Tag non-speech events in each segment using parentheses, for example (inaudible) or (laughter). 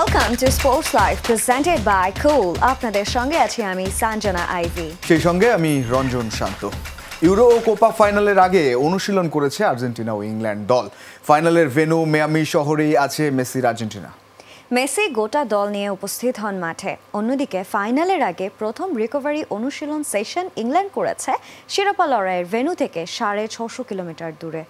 Welcome to sports life presented by cool আপনাদের সঙ্গে আছি আমি সাঞ্জনা আইভি সেই সঙ্গে আমি রঞ্জন শান্ত ইউরো ও কোপা ফাইনালের আগে অনুশীলন করেছে আর্জেন্টিনা ও ইংল্যান্ড দল ফাইনালের ভেনু মেয়ামি শহরেই আছে মেসির আর্জেন্টিনা মেসি গোটা দল নিয়ে উপস্থিত হন মাঠে অন্যদিকে ফাইনালের আগে প্রথম রিকভারি অনুশীলন সেশন ইংল্যান্ড করেছে শিরোপা লড়াইয়ের ভেনু থেকে সাড়ে ছশো কিলোমিটার দূরে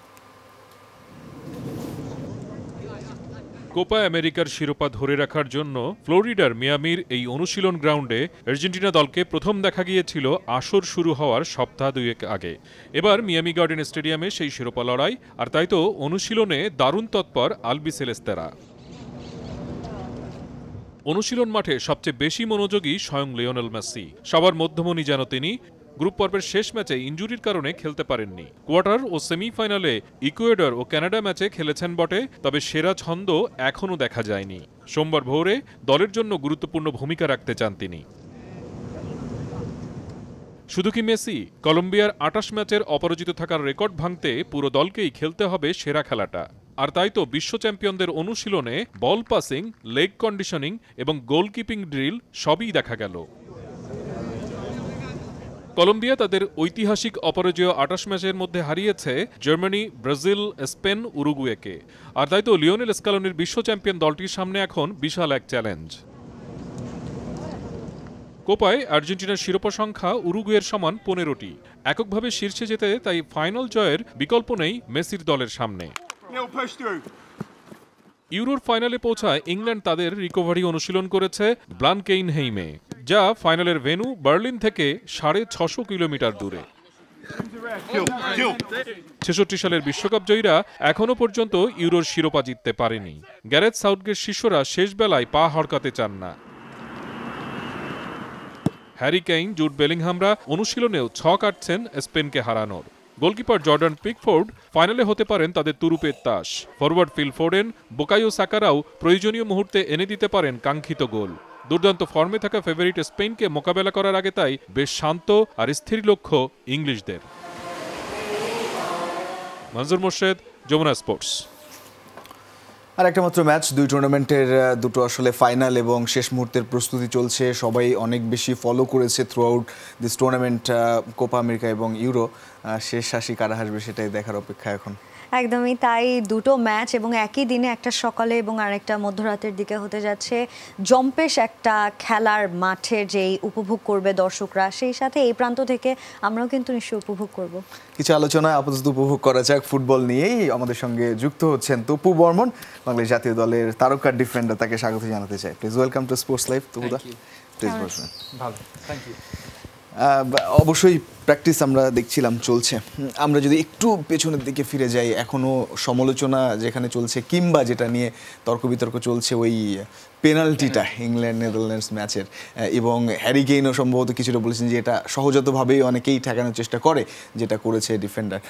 কোপা আমেরিকার শিরোপা ধরে রাখার জন্য ফ্লোরিডার মিয়ামির এই অনুশীলন গ্রাউন্ডে আর্জেন্টিনা দলকে প্রথম দেখা গিয়েছিল আসর শুরু হওয়ার সপ্তাহ দুয়েক আগে এবার মিয়ামি গার্ডেন স্টেডিয়ামে সেই শিরোপা লড়াই আর তাই তো অনুশীলনে দারুণ তৎপর আলবি অনুশীলন মাঠে সবচেয়ে বেশি মনোযোগী স্বয়ং লিওনেল মেসি সবার মধ্যমণি যেন তিনি গ্রুপ পর্বের শেষ ম্যাচে ইঞ্জুরির কারণে খেলতে পারেননি কোয়ার্টার ও সেমিফাইনালে ইকুয়েডর ও কানাডা ম্যাচে খেলেছেন বটে তবে সেরা ছন্দ এখনও দেখা যায়নি সোমবার ভোরে দলের জন্য গুরুত্বপূর্ণ ভূমিকা রাখতে চান তিনি শুধু কি মেসি কলম্বিয়ার আটাশ ম্যাচের অপরাজিত থাকার রেকর্ড ভাঙতে পুরো দলকেই খেলতে হবে সেরা খেলাটা আর তাই তো বিশ্ব চ্যাম্পিয়নদের অনুশীলনে বল পাসিং লেগ কন্ডিশনিং এবং গোলকিপিং ড্রিল সবই দেখা গেল কলম্বিয়া তাদের ঐতিহাসিক অপরাজয় আটাশ ম্যাচের মধ্যে হারিয়েছে জার্মানি ব্রাজিল স্পেন উরুগুয়েকে আর তাই তো লিওনেল স্কালনির বিশ্ব চ্যাম্পিয়ন দলটির সামনে এখন বিশাল এক চ্যালেঞ্জ কোপায় আর্জেন্টিনার শিরোপা সংখ্যা উরুগুয়ের সমান পনেরোটি এককভাবে শীর্ষে যেতে তাই ফাইনাল জয়ের বিকল্প নেই মেসির দলের সামনে ইউরোর ফাইনালে পৌঁছায় ইংল্যান্ড তাদের রিকভারি অনুশীলন করেছে ব্লানকেইন হেইমে যা ফাইনালের ভেনু বার্লিন থেকে সাড়ে ছশো কিলোমিটার দূরে ছেষট্টি সালের বিশ্বকাপ জয়ীরা এখনও পর্যন্ত ইউরোর শিরোপা জিততে পারেনি গ্যারেথ সাউথগের শিষ্যরা শেষ বেলায় পা হরকাতে চান না হ্যারি কেইন জুট বেলিংহামরা অনুশীলনেও ছক আটছেন স্পেনকে হারানোর গোলকিপার জর্ডান পিকফোর্ড ফাইনালে হতে পারেন তাদের তুরুপের তাস ফরওয়ার্ড ফিল ফোরেন বোকাইও সাকারাও প্রয়োজনীয় মুহূর্তে এনে দিতে পারেন কাঙ্ক্ষিত গোল দুর্দান্ত ফর্মে থাকা ফেভারিট স্পেনকে মোকাবেলা করার আগে তাই বেশ শান্ত আর স্থির লক্ষ্য ইংলিশদের মঞ্জুর মোর্শেদ যমুনা স্পোর্টস আর একটা মাত্র ম্যাচ দুই টুর্নামেন্টের দুটো আসলে ফাইনাল এবং শেষ মুহূর্তের প্রস্তুতি চলছে সবাই অনেক বেশি ফলো করেছে throughout this tournament Copa America এবং ইউরো শেষ হাসি কারা হাসবে সেটাই দেখার অপেক্ষা এখন একদমই তাই দুটো ম্যাচ এবং একই দিনে একটা সকালে এবং আরেকটা মধ্যরাতের দিকে হতে যাচ্ছে জম্পেশ একটা খেলার মাঠে যেই উপভোগ করবে দর্শকরা সেই সাথে এই প্রান্ত থেকে আমরাও কিন্তু নিশ্চয়ই উপভোগ করব কিছু আলোচনা আপাতত উপভোগ করা যাক ফুটবল নিয়েই আমাদের সঙ্গে যুক্ত হচ্ছেন তপু বর্মন বাংলাদেশ জাতীয় দলের তারকা ডিফেন্ডার তাকে স্বাগত জানাতে চাই please welcome to sports life তপুদা প্লিজ বসবেন ভালো থ্যাংক ইউ অবশ্যই প্র্যাকটিস আমরা দেখছিলাম চলছে আমরা যদি একটু পেছনের দিকে ফিরে যাই এখনও সমালোচনা যেখানে চলছে কিংবা যেটা নিয়ে তর্ক বিতর্ক চলছে ওই পেনাল্টিটা ইংল্যান্ড নেদারল্যান্ডস ম্যাচের এবং হ্যারি কেইনও সম্ভবত কিছুটা বলেছেন যে এটা সহজতভাবেই অনেকেই ঠেকানোর চেষ্টা করে যেটা করেছে ডিফেন্ডার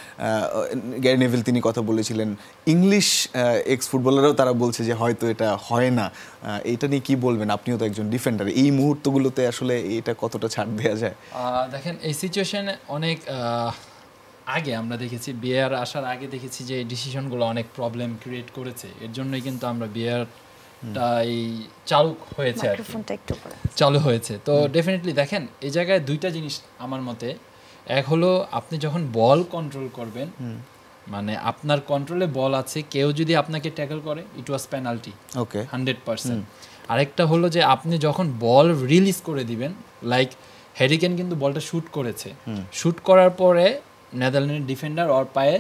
গ্যারি নেভিল তিনি কথা বলেছিলেন ইংলিশ এক্স ফুটবলাররাও তারা বলছে যে হয়তো এটা হয় না এটা নিয়ে কি বলবেন আপনিও তো একজন ডিফেন্ডার এই মুহূর্তগুলোতে আসলে এটা কতটা ছাড় দেওয়া যায় দেখেন এই সিচুয়েশন অনেক আগে আমরা দেখেছি বিয়ার আসার আগে দেখেছি যে এই ডিসিশনগুলো অনেক প্রবলেম ক্রিয়েট করেছে এর জন্যই কিন্তু আমরা বিয়ার তাই চালু হয়েছে আর চালু হয়েছে তো ডেফিনেটলি দেখেন এই জায়গায় দুইটা জিনিস আমার মতে এক হলো আপনি যখন বল কন্ট্রোল করবেন মানে আপনার কন্ট্রোলে বল আছে কেউ যদি আপনাকে ট্যাকল করে it was penalty okay hundred percent আরেকটা হলো যে আপনি যখন বল রিলিজ করে দিবেন লাইক হ্যারিকেন কিন্তু বলটা শ্যুট করেছে শ্যুট করার পরে নেদারল্যান্ডের ডিফেন্ডার ওর পায়ে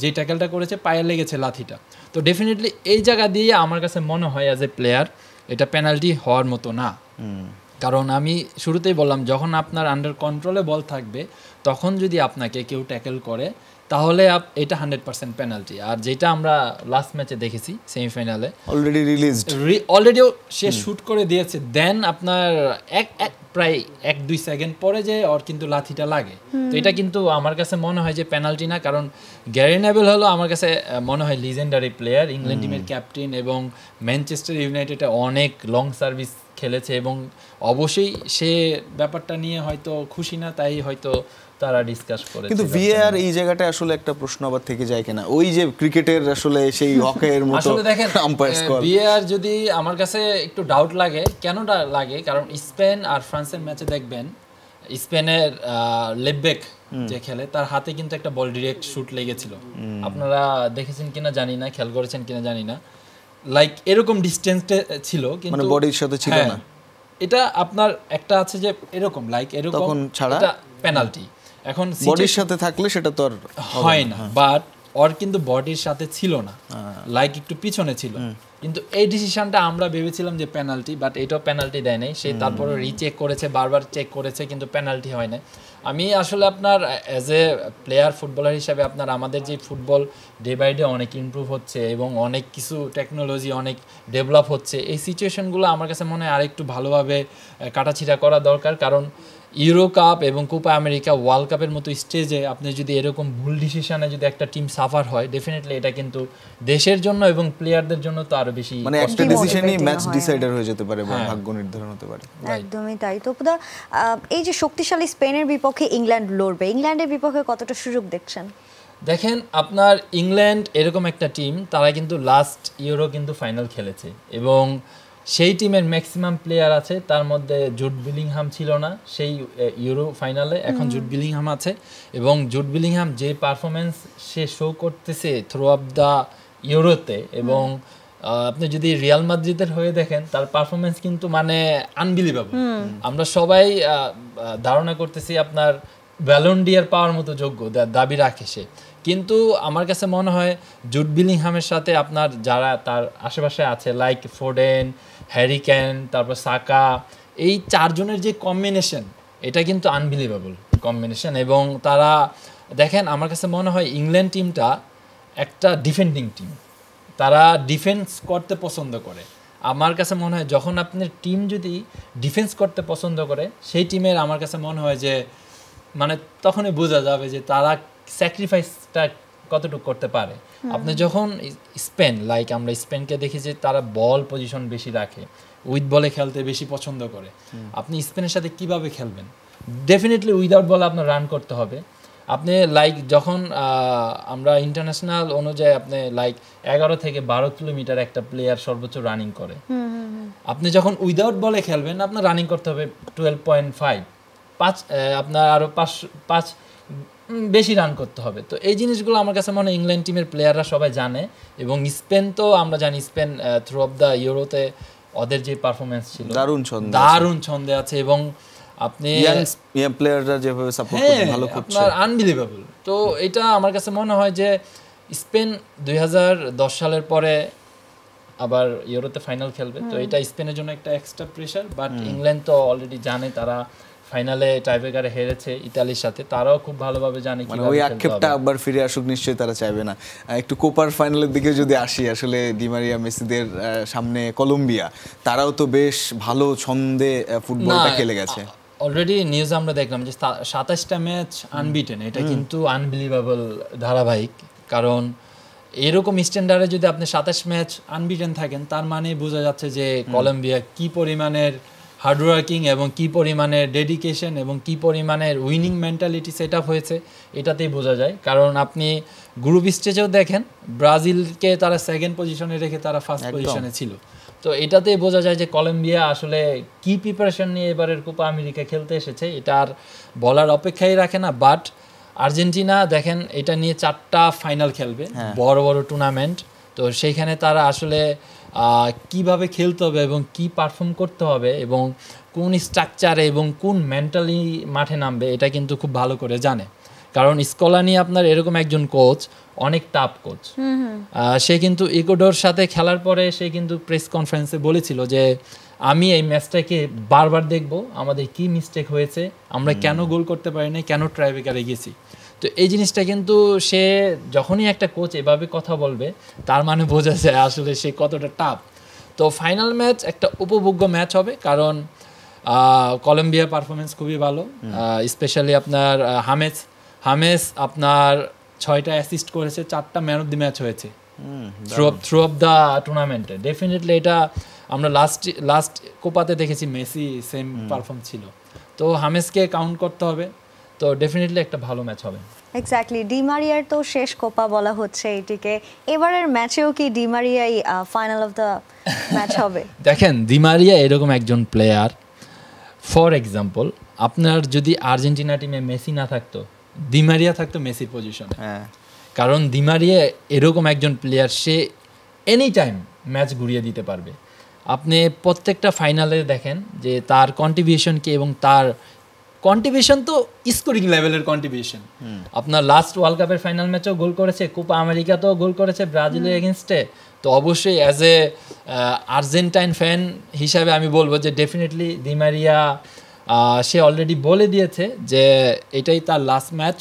যে ট্যাকেলটা করেছে পায়ে লেগেছে লাথিটা তো ডেফিনেটলি এই জায়গা দিয়ে আমার কাছে মনে হয় অ্যাজ এ প্লেয়ার এটা পেনাল্টি হওয়ার মতো না কারণ আমি শুরুতেই বললাম যখন আপনার আন্ডার কন্ট্রোলে বল থাকবে তখন যদি আপনাকে কেউ ট্যাকেল করে তাহলে এটা হান্ড্রেড পার্সেন্ট পেনাল্টি আর যেটা আমরা লাস্ট ম্যাচে দেখেছি সেমিফাইনালে অলরেডি রিলিজ অলরেডিও সে শ্যুট করে দিয়েছে দেন আপনার এক এক প্রায় এক দুই সেকেন্ড পরে যে ওর কিন্তু লাথিটা লাগে তো এটা কিন্তু আমার কাছে মনে হয় যে পেনাল্টি না কারণ গ্যারি হলো আমার কাছে মনে হয় লিজেন্ডারি প্লেয়ার ইংল্যান্ড টিমের ক্যাপ্টেন এবং ম্যানচেস্টার ইউনাইটেডে অনেক লং সার্ভিস খেলেছে এবং অবশ্যই সে ব্যাপারটা নিয়ে হয়তো খুশি না তাই হয়তো তারা ডিসকাস করে কিন্তু ভিএআর এই জায়গাটা আসলে একটা প্রশ্ন আবার থেকে যায় কিনা ওই যে ক্রিকেটের আসলে সেই হকের মতো দেখেন ভিএআর (laughs) যদি আমার কাছে একটু ডাউট লাগে কেন লাগে কারণ স্পেন আর ফ্রান্সের ম্যাচে দেখবেন স্পেনের লেববেক যে খেলে তার হাতে কিন্তু একটা বল ডিরেক্ট শুট লেগেছিল আপনারা দেখেছেন কিনা জানি না খেয়াল করেছেন কিনা জানি না লাইক এরকম ডিসটেন্সটা ছিল মানে কিন্তু বডির সাথে ছিল হ্যাঁ, না এটা আপনার একটা আছে যে এরকম লাইক এরকম ছাড়া পেনাল্টি এখন বডির সাথে থাকলে সেটা তো আর হয় না বাট হ্যাঁ। ওর কিন্তু বডির সাথে ছিল না লাইক হ্যাঁ। একটু পিছনে ছিল কিন্তু এই ডিসিশনটা আমরা ভেবেছিলাম যে পেনাল্টি বাট এটাও পেনাল্টি দেয় নাই সে তারপরে রিচেক করেছে বারবার চেক করেছে কিন্তু পেনাল্টি হয় না আমি আসলে আপনার অ্যাজ এ প্লেয়ার ফুটবলার হিসাবে আপনার আমাদের যে ফুটবল ডে বাই ডে অনেক ইম্প্রুভ হচ্ছে এবং অনেক কিছু টেকনোলজি অনেক ডেভেলপ হচ্ছে এই সিচুয়েশনগুলো আমার কাছে মনে হয় আরেকটু ভালোভাবে কাটাছিটা করা দরকার কারণ ইউরো কাপ এবং কোপা আমেরিকা ওয়ার্ল্ড কাপের মতো স্টেজে আপনি যদি এরকম ভুল ডিসিশনে যদি একটা টিম সাফার হয় ডেফিনেটলি এটা কিন্তু দেশের জন্য এবং প্লেয়ারদের জন্য তো আরো বেশি মানে একটা ডিসিশনই ম্যাচ ডিসাইডার হয়ে যেতে পারে বা হ্যাঁ। ভাগ্য নির্ধারণ হতে পারে একদমই তাই তো পুদা এই যে শক্তিশালী স্পেনের বিপক্ষে ইংল্যান্ড লড়বে ইংল্যান্ডের বিপক্ষে কতটা সুযোগ দেখছেন দেখেন আপনার ইংল্যান্ড এরকম একটা টিম তারা কিন্তু লাস্ট ইউরো কিন্তু ফাইনাল খেলেছে এবং সেই টিমের ম্যাক্সিমাম প্লেয়ার আছে তার মধ্যে জুট বিলিংহাম ছিল না সেই ইউরো ফাইনালে এখন জুট বিলিংহাম আছে এবং জুট বিলিংহাম যে পারফরমেন্স সে শো করতেছে থ্রু আপ দ্য ইউরোতে এবং আপনি যদি রিয়াল মাদ্রিদের হয়ে দেখেন তার পারফরমেন্স কিন্তু মানে আনবিলিভেবল আমরা সবাই ধারণা করতেছি আপনার ভ্যালন্ডিয়ার পাওয়ার মতো যোগ্য দাবি রাখে সে কিন্তু আমার কাছে মনে হয় জুট বিলিংহামের সাথে আপনার যারা তার আশেপাশে আছে লাইক ফোডেন হ্যারি ক্যান তারপর সাকা এই চারজনের যে কম্বিনেশন এটা কিন্তু আনবিলিভেবল কম্বিনেশন এবং তারা দেখেন আমার কাছে মনে হয় ইংল্যান্ড টিমটা একটা ডিফেন্ডিং টিম তারা ডিফেন্স করতে পছন্দ করে আমার কাছে মনে হয় যখন আপনার টিম যদি ডিফেন্স করতে পছন্দ করে সেই টিমের আমার কাছে মনে হয় যে মানে তখনই বোঝা যাবে যে তারা স্যাক্রিফাইসটা কতটুকু করতে পারে আপনি যখন স্পেন লাইক আমরা স্পেনকে দেখি যে তারা বল পজিশন বেশি রাখে উইথ বলে খেলতে বেশি পছন্দ করে আপনি স্পেনের সাথে কিভাবে খেলবেন ডেফিনেটলি উইদাউট বল আপনার রান করতে হবে আপনি লাইক যখন আমরা ইন্টারন্যাশনাল অনুযায়ী আপনি লাইক এগারো থেকে বারো কিলোমিটার একটা প্লেয়ার সর্বোচ্চ রানিং করে আপনি যখন উইদাউট বলে খেলবেন আপনার রানিং করতে হবে টুয়েলভ পয়েন্ট ফাইভ পাঁচ আপনার আরও পাঁচ পাঁচ বেশি রান করতে হবে তো এই জিনিসগুলো আমার কাছে মনে হয় ইংল্যান্ড টিমের প্লেয়াররা সবাই জানে এবং স্পেন তো আমরা জানি স্পেন থ্রু অফ দ্য ইউরোতে ওদের যে পারফরমেন্স ছিল দারুণ ছন্দে দারুণ ছন্দে আছে এবং আপনি ইয়াং প্লেয়াররা যেভাবে সাপোর্ট হ্যাঁ, করছে ভালো করছে আপনার আনবিলিভেবল তো এটা আমার কাছে মনে হয় যে স্পেন দুই সালের পরে আবার ইউরোতে ফাইনাল খেলবে তো এটা স্পেনের জন্য একটা এক্সট্রা প্রেসার বাট ইংল্যান্ড তো অলরেডি জানে তারা ফাইনালে টাইব্রেকারে হেরেছে ইতালির সাথে তারাও খুব ভালোভাবে জানে মানে ওই আক্ষেপটা আবার ফিরে আসুক নিশ্চয়ই তারা চাইবে না একটু কোপার ফাইনালের দিকে যদি আসি আসলে ডিমারিয়া মেসিদের সামনে কলম্বিয়া তারাও তো বেশ ভালো ছন্দে ফুটবলটা খেলে গেছে অলরেডি নিউজ আমরা দেখলাম যে সাতাশটা ম্যাচ আনবিটেন এটা কিন্তু আনবিলিভেবল ধারাবাহিক কারণ এরকম স্ট্যান্ডার্ডে যদি আপনি সাতাশ ম্যাচ আনবিটেন থাকেন তার মানে বোঝা যাচ্ছে যে কলম্বিয়া কি পরিমাণের হার্ডওয়ার্কিং এবং কি পরিমাণে ডেডিকেশন এবং কি পরিমাণের উইনিং মেন্টালিটি সেট হয়েছে এটাতেই বোঝা যায় কারণ আপনি গ্রুপ স্টেজেও দেখেন ব্রাজিলকে তারা সেকেন্ড পজিশনে রেখে তারা ফার্স্ট পজিশনে ছিল তো এটাতেই বোঝা যায় যে কলম্বিয়া আসলে কি প্রিপারেশন নিয়ে এবারের কোপা আমেরিকা খেলতে এসেছে এটা আর বলার অপেক্ষাই রাখে না বাট আর্জেন্টিনা দেখেন এটা নিয়ে চারটা ফাইনাল খেলবে হ্যাঁ। বড় বড় টুর্নামেন্ট তো সেইখানে তারা আসলে কিভাবে খেলতে হবে এবং কি পারফর্ম করতে হবে এবং কোন স্ট্রাকচারে এবং কোন মেন্টালি মাঠে নামবে এটা কিন্তু খুব ভালো করে জানে কারণ স্কলানি আপনার এরকম একজন কোচ অনেক টাপ কোচ সে কিন্তু ইকোডোর সাথে খেলার পরে সে কিন্তু প্রেস কনফারেন্সে বলেছিল যে আমি এই ম্যাচটাকে বারবার দেখব আমাদের কি মিস্টেক হয়েছে আমরা কেন গোল করতে পারিনি কেন ট্রাইবেকারে গেছি তো এই জিনিসটা কিন্তু সে যখনই একটা কোচ এভাবে কথা বলবে তার মানে বোঝা যায় আসলে সে কতটা টাফ তো ফাইনাল ম্যাচ একটা উপভোগ্য ম্যাচ হবে কারণ কলম্বিয়ার পারফরমেন্স খুবই ভালো স্পেশালি আপনার হামেস হামেস আপনার ছয়টা অ্যাসিস্ট করেছে চারটা ম্যান অফ দি ম্যাচ হয়েছে throughout throughout the টুর্নামেন্টে ডেফিনেটলি এটা আমরা লাস্ট লাস্ট কোপাতে দেখেছি মেসি সেম পারফর্ম ছিল তো হামেসকে কাউন্ট করতে হবে তো ডেফিনেটলি একটা ভালো ম্যাচ হবে এক্স্যাক্টলি ডিমারিয়ার তো শেষ কোপা বলা হচ্ছে এটিকে এবারের ম্যাচেও কি ডিমারিয়াই ফাইনাল অফ দ্য ম্যাচ হবে (laughs) দেখেন ডিমারিয়া এরকম একজন প্লেয়ার ফর এক্সাম্পল আপনার যদি আর্জেন্টিনা টিমে মেসি না থাকতো ডিমারিয়া থাকতো মেসির পজিশনে হ্যাঁ। কারণ ডিমারিয়া এরকম একজন প্লেয়ার সে এনি টাইম ম্যাচ ঘুরিয়ে দিতে পারবে আপনি প্রত্যেকটা ফাইনালে দেখেন যে তার কন্ট্রিবিউশন কি এবং তার কন্ট্রিবিউশন তো স্কোরিং লেভেলের কন্ট্রিবিউশন আপনার লাস্ট ওয়ার্ল্ড কাপের ফাইনাল ম্যাচেও গোল করেছে কোপা আমেরিকাতেও গোল করেছে ব্রাজিল এগেনস্টে তো অবশ্যই অ্যাজ এ আর্জেন্টাইন ফ্যান হিসাবে আমি বলবো যে ডেফিনেটলি দিমারিয়া সে অলরেডি বলে দিয়েছে যে এটাই তার লাস্ট ম্যাচ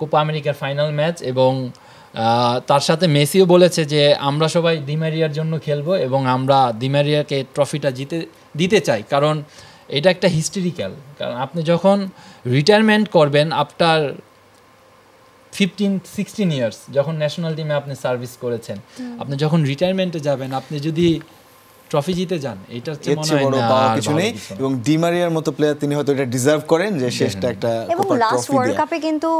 কোপা আমেরিকার ফাইনাল ম্যাচ এবং তার সাথে মেসিও বলেছে যে আমরা সবাই দিমারিয়ার জন্য খেলবো এবং আমরা দিমারিয়াকে ট্রফিটা জিতে দিতে চাই কারণ এটা একটা হিস্টোরিক্যাল কারণ আপনি যখন রিটায়ারমেন্ট করবেন আফটার ফিফটিন সিক্সটিন ইয়ার্স যখন ন্যাশনাল টিমে আপনি সার্ভিস করেছেন আপনি যখন রিটায়ারমেন্টে যাবেন আপনি যদি ট্রফি জিতে যান এটা হচ্ছে বড় বা কিছু নেই এবং ডিমারিয়ার মতো প্লেয়ার তিনি হয়তো এটা ডিজার্ভ করেন যে শেষটা একটা এবং লাস্ট ওয়ার্ল্ড কাপে কিন্তু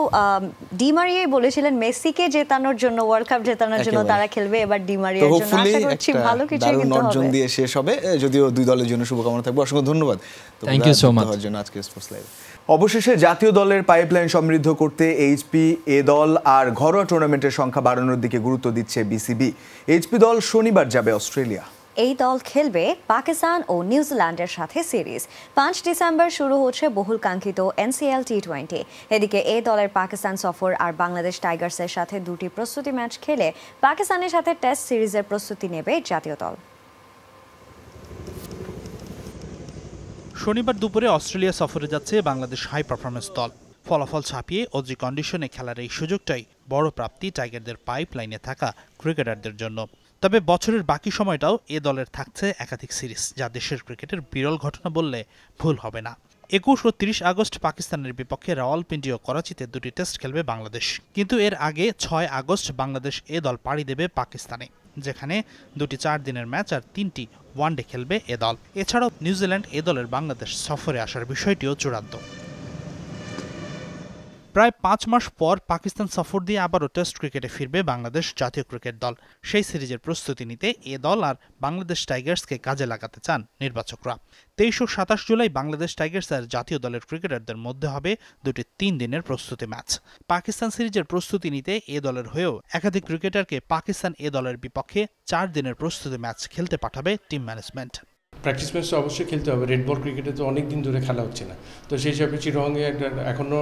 ডিমারিয়াই বলেছিলেন মেসিকে জেতানোর জন্য ওয়ার্ল্ড কাপ জেতানোর জন্য তারা খেলবে এবার ডিমারিয়ার জন্য আশা করছি ভালো কিছু কিন্তু হবে নর্জন দিয়ে শেষ হবে যদিও দুই দলের জন্য শুভকামনা থাকবে অসংখ্য ধন্যবাদ থ্যাংক ইউ সো মাচ জন্য আজকে স্পোর্টস লাইভ অবশেষে জাতীয় দলের পাইপলাইন সমৃদ্ধ করতে এইচপি এ দল আর ঘরোয়া টুর্নামেন্টের সংখ্যা বাড়ানোর দিকে গুরুত্ব দিচ্ছে বিসিবি এইচপি দল শনিবার যাবে অস্ট্রেলিয়া এই দল খেলবে পাকিস্তান ও নিউজিল্যান্ডের সাথে সিরিজ পাঁচ ডিসেম্বর শুরু হচ্ছে বহুল কাঙ্ক্ষিত এনসিএল টি টোয়েন্টি এদিকে এই দলের পাকিস্তান সফর আর বাংলাদেশ টাইগার্সের সাথে দুটি প্রস্তুতি ম্যাচ খেলে পাকিস্তানের সাথে টেস্ট সিরিজের প্রস্তুতি নেবে জাতীয় দল শনিবার দুপুরে অস্ট্রেলিয়া সফরে যাচ্ছে বাংলাদেশ হাই পারফরমেন্স দল ফলাফল ছাপিয়ে অজি কন্ডিশনে খেলার এই সুযোগটাই বড় প্রাপ্তি টাইগারদের পাইপ লাইনে থাকা ক্রিকেটারদের জন্য তবে বছরের বাকি সময়টাও এ দলের থাকছে একাধিক সিরিজ যা দেশের ক্রিকেটের বিরল ঘটনা বললে ভুল হবে না একুশ ও তিরিশ আগস্ট পাকিস্তানের বিপক্ষে রাওয়ালপিন্ডি ও করাচিতে দুটি টেস্ট খেলবে বাংলাদেশ কিন্তু এর আগে ছয় আগস্ট বাংলাদেশ এ দল পাড়ি দেবে পাকিস্তানে যেখানে দুটি চার দিনের ম্যাচ আর তিনটি ওয়ানডে খেলবে এ দল এছাড়াও নিউজিল্যান্ড এ দলের বাংলাদেশ সফরে আসার বিষয়টিও চূড়ান্ত প্রায় পাঁচ মাস পর পাকিস্তান সফর দিয়ে আবারও টেস্ট ক্রিকেটে ফিরবে বাংলাদেশ জাতীয় ক্রিকেট দল সেই সিরিজের প্রস্তুতি নিতে এ দল আর বাংলাদেশ টাইগার্সকে কাজে লাগাতে চান নির্বাচকরা তেইশ ও সাতাশ জুলাই বাংলাদেশ টাইগার্স আর জাতীয় দলের ক্রিকেটারদের মধ্যে হবে দুটি তিন দিনের প্রস্তুতি ম্যাচ পাকিস্তান সিরিজের প্রস্তুতি নিতে এ দলের হয়েও একাধিক ক্রিকেটারকে পাকিস্তান এ দলের বিপক্ষে চার দিনের প্রস্তুতি ম্যাচ খেলতে পাঠাবে টিম ম্যানেজমেন্ট প্র্যাকটিস ম্যাচ তো অবশ্যই খেলতে হবে রেড বল ক্রিকেটে তো অনেক দিন ধরে খেলা হচ্ছে না তো সেই হিসাবে চিরহঙ্গে একটা এখনও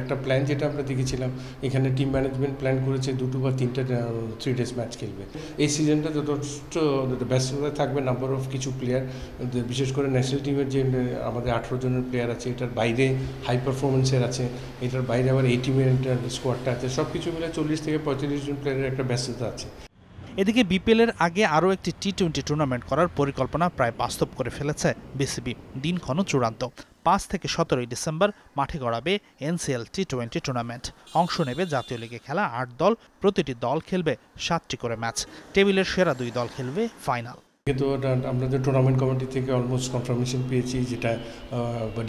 একটা প্ল্যান যেটা আমরা দেখেছিলাম এখানে টিম ম্যানেজমেন্ট প্ল্যান করেছে দুটো বা তিনটা থ্রি ডেজ ম্যাচ খেলবে এই সিজনটা যথেষ্ট ব্যস্ততা থাকবে নাম্বার অফ কিছু প্লেয়ার বিশেষ করে ন্যাশনাল টিমের যে আমাদের আঠেরো জনের প্লেয়ার আছে এটার বাইরে হাই পারফরমেন্সের আছে এটার বাইরে আবার এই টিমের স্কোয়াডটা আছে সব কিছু মিলে চল্লিশ থেকে পঁয়তাল্লিশ জন প্লেয়ারের একটা ব্যস্ততা আছে এদিকে বিপিএলের আগে আরও একটি টি টোয়েন্টি টুর্নামেন্ট করার পরিকল্পনা প্রায় বাস্তব করে ফেলেছে বিসিবি দিনক্ষণও চূড়ান্ত পাঁচ থেকে সতেরোই ডিসেম্বর মাঠে গড়াবে এনসিএল টি টোয়েন্টি টুর্নামেন্ট অংশ নেবে জাতীয় লিগে খেলা আট দল প্রতিটি দল খেলবে সাতটি করে ম্যাচ টেবিলের সেরা দুই দল খেলবে ফাইনাল কিন্তু আমরা যে টুর্নামেন্ট কমিটি থেকে অলমোস্ট কনফার্মেশন পেয়েছি যেটা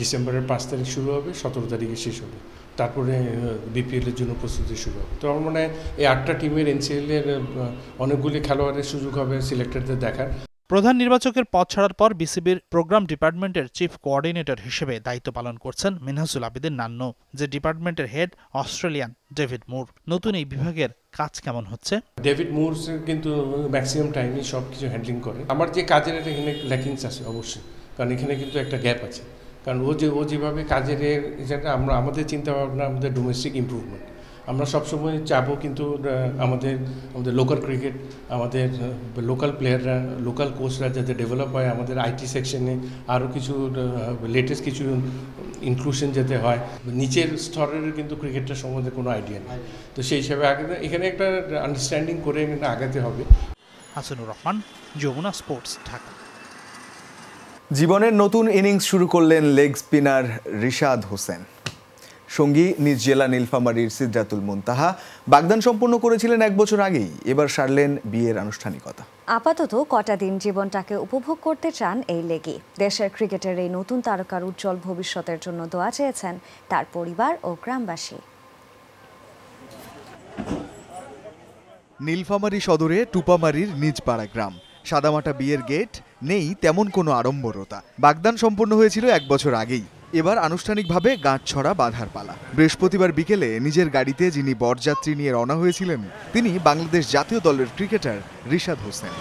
ডিসেম্বরের পাঁচ তারিখ শুরু হবে সতেরো তারিখে শেষ হবে তারপরে বিপিএলের জন্য প্রস্তুতি শুরু হবে তো আমার মনে এই আটটা টিমের এনসিএলের অনেকগুলি খেলোয়াড়ের সুযোগ হবে সিলেক্টরদের দেখার প্রধান নির্বাচকের পদ ছাড়ার পর বিসিবির প্রোগ্রাম ডিপার্টমেন্টের চিফ কোঅর্ডিনেটর হিসেবে দায়িত্ব পালন করছেন মিনহাসুল আবিদিন নান্ন যে ডিপার্টমেন্টের হেড অস্ট্রেলিয়ান ডেভিড মুর নতুন এই বিভাগের কাজ কেমন হচ্ছে ডেভিড মুর কিন্তু ম্যাক্সিমাম টাইমই সব কিছু হ্যান্ডলিং করে আমার যে কাজের এটা এখানে ল্যাকিংস আছে অবশ্যই কারণ এখানে কিন্তু একটা গ্যাপ আছে কারণ ও যে ও যেভাবে কাজের যেটা আমরা আমাদের চিন্তা ভাবনা আমাদের ডোমেস্টিক ইম্প্রুভমেন্ট আমরা সবসময় চাবো কিন্তু আমাদের আমাদের লোকাল ক্রিকেট আমাদের লোকাল প্লেয়াররা লোকাল কোচরা যাতে ডেভেলপ হয় আমাদের আইটি সেকশনে আরও কিছু লেটেস্ট কিছু ইনক্লুশন যেতে হয় নিচের স্তরের কিন্তু ক্রিকেটটা সম্বন্ধে কোনো আইডিয়া নেই তো সেই হিসাবে আগে এখানে একটা আন্ডারস্ট্যান্ডিং করে আগাতে হবে হাসানুর রহমান যমুনা স্পোর্টস ঢাকা জীবনের নতুন ইনিংস শুরু করলেন লেগ স্পিনার রিশাদ হোসেন সঙ্গী নিজ জেলা নীলফামারীর সিদ্ধাতুল মুনতাহা বাগদান সম্পূর্ণ করেছিলেন এক বছর আগেই এবার সারলেন বিয়ের আনুষ্ঠানিকতা আপাতত কটা দিন জীবনটাকে উপভোগ করতে চান এই লেগে দেশের ক্রিকেটের এই নতুন তারকার উজ্জ্বল ভবিষ্যতের জন্য দোয়া চেয়েছেন তার পরিবার ও গ্রামবাসী নীলফামারী সদরে টুপামারির পাড়া গ্রাম সাদামাটা বিয়ের গেট নেই তেমন কোনো আড়ম্বরতা বাগদান সম্পন্ন হয়েছিল এক বছর আগেই এবার আনুষ্ঠানিকভাবে ছড়া বাঁধার পালা বৃহস্পতিবার বিকেলে নিজের গাড়িতে যিনি বরযাত্রী নিয়ে রওনা হয়েছিলেন তিনি বাংলাদেশ জাতীয় দলের ক্রিকেটার রিশাদ হোসেন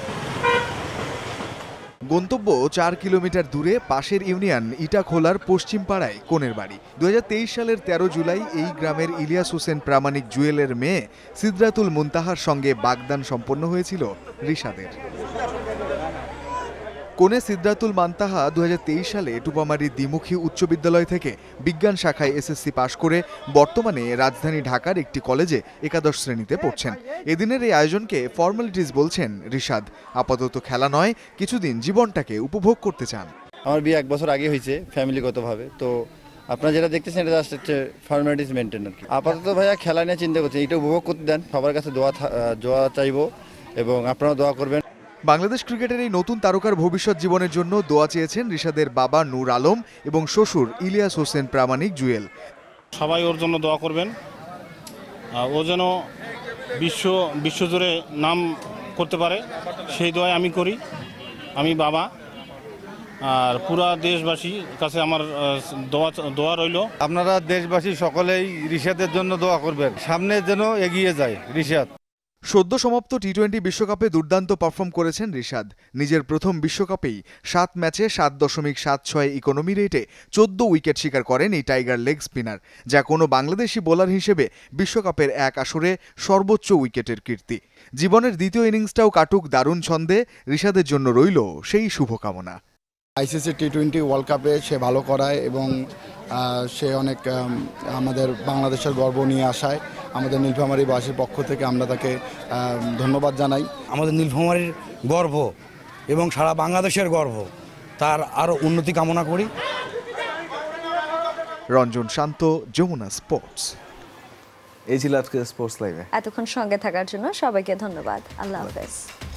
গন্তব্য চার কিলোমিটার দূরে পাশের ইউনিয়ন ইটাখোলার পশ্চিম পাড়ায় কোনের বাড়ি দু সালের ১৩ জুলাই এই গ্রামের ইলিয়াস হোসেন প্রামাণিক জুয়েলের মেয়ে সিদ্রাতুল মুন্তাহার সঙ্গে বাগদান সম্পন্ন হয়েছিল রিশাদের কোনে সিদ্ধাতুল মান্তাহা দু সালে টুপামারি দ্বিমুখী উচ্চ বিদ্যালয় থেকে বিজ্ঞান শাখায় এসএসসি পাশ করে বর্তমানে রাজধানী ঢাকার একটি কলেজে একাদশ শ্রেণীতে পড়ছেন এদিনের এই আয়োজনকে ফর্মালিটিস বলছেন রিশাদ আপাতত খেলা নয় কিছুদিন জীবনটাকে উপভোগ করতে চান আমার বিয়ে এক বছর আগে হয়েছে ফ্যামিলিগতভাবে তো আপনারা যেটা দেখতেছেন এটা জাস্ট হচ্ছে ফর্মালিটিস মেনটেন আর কি আপাতত ভাইয়া খেলা নিয়ে চিন্তা করছেন এটা উপভোগ করতে দেন সবার কাছে দোয়া দোয়া চাইব এবং আপনারা দোয়া করবেন বাংলাদেশ ক্রিকেটের এই নতুন তারকার ভবিষ্যৎ জীবনের জন্য দোয়া চেয়েছেন রিশাদের বাবা নূর আলম এবং শ্বশুর ইলিয়াস হোসেন প্রামাণিক জুয়েল সবাই ওর জন্য দোয়া করবেন ও যেন বিশ্ব বিশ্বজুড়ে নাম করতে পারে সেই দোয়াই আমি করি আমি বাবা আর পুরা দেশবাসী কাছে আমার দোয়া দোয়া রইল আপনারা দেশবাসী সকলেই রিশাদের জন্য দোয়া করবেন সামনে যেন এগিয়ে যায় রিশাদ সদ্য সমাপ্ত টি টোয়েন্টি বিশ্বকাপে দুর্দান্ত পারফর্ম করেছেন রিশাদ নিজের প্রথম বিশ্বকাপেই সাত ম্যাচে সাত দশমিক সাত ছয় ইকোনমি রেটে চোদ্দ উইকেট শিকার করেন এই টাইগার লেগ স্পিনার যা কোনো বাংলাদেশি বোলার হিসেবে বিশ্বকাপের এক আসরে সর্বোচ্চ উইকেটের কীর্তি জীবনের দ্বিতীয় ইনিংসটাও কাটুক দারুণ ছন্দে রিশাদের জন্য রইল সেই শুভকামনা আইসিসি টি টোয়েন্টি ওয়ার্ল্ড কাপে সে ভালো করায় এবং সে অনেক আমাদের বাংলাদেশের গর্ব নিয়ে আসায় আমাদের নীলফামারী বাসীর পক্ষ থেকে আমরা তাকে ধন্যবাদ জানাই আমাদের নীলফামারীর গর্ব এবং সারা বাংলাদেশের গর্ব তার আরও উন্নতি কামনা করি রঞ্জন শান্ত যমুনা স্পোর্টস এই ছিল আজকে স্পোর্টস লাইভে এতক্ষণ সঙ্গে থাকার জন্য সবাইকে ধন্যবাদ আল্লাহ হাফেজ